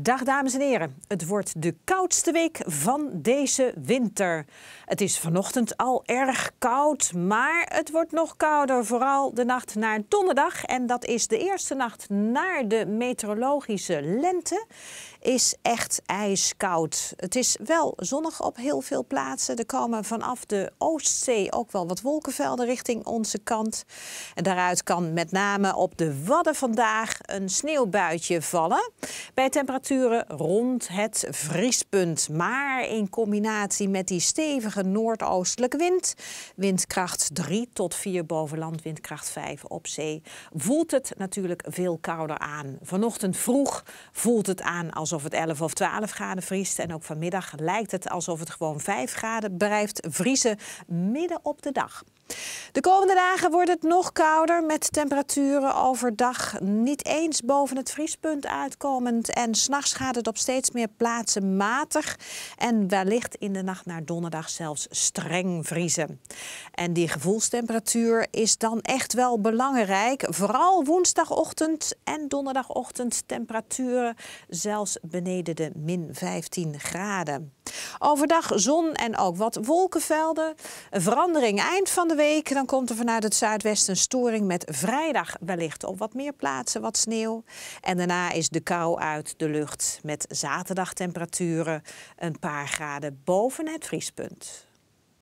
Dag dames en heren. Het wordt de koudste week van deze winter. Het is vanochtend al erg koud, maar het wordt nog kouder. Vooral de nacht naar donderdag. En dat is de eerste nacht naar de meteorologische lente is echt ijskoud. Het is wel zonnig op heel veel plaatsen. Er komen vanaf de Oostzee ook wel wat wolkenvelden richting onze kant. En daaruit kan met name op de Wadden vandaag een sneeuwbuitje vallen. Bij temperaturen rond het vriespunt. Maar in combinatie met die stevige noordoostelijke wind, windkracht 3 tot 4 boven land, windkracht 5 op zee, voelt het natuurlijk veel kouder aan. Vanochtend vroeg voelt het aan alsof of het 11 of 12 graden vriest. En ook vanmiddag lijkt het alsof het gewoon 5 graden blijft vriezen midden op de dag. De komende dagen wordt het nog kouder met temperaturen overdag niet eens boven het vriespunt uitkomend. En s'nachts gaat het op steeds meer plaatsen matig en wellicht in de nacht naar donderdag zelfs streng vriezen. En die gevoelstemperatuur is dan echt wel belangrijk. Vooral woensdagochtend en donderdagochtend temperaturen zelfs beneden de min 15 graden. Overdag zon en ook wat wolkenvelden. Een verandering eind van de week. Dan komt er vanuit het zuidwesten een storing met vrijdag wellicht op wat meer plaatsen wat sneeuw. En daarna is de kou uit de lucht met zaterdag temperaturen een paar graden boven het vriespunt.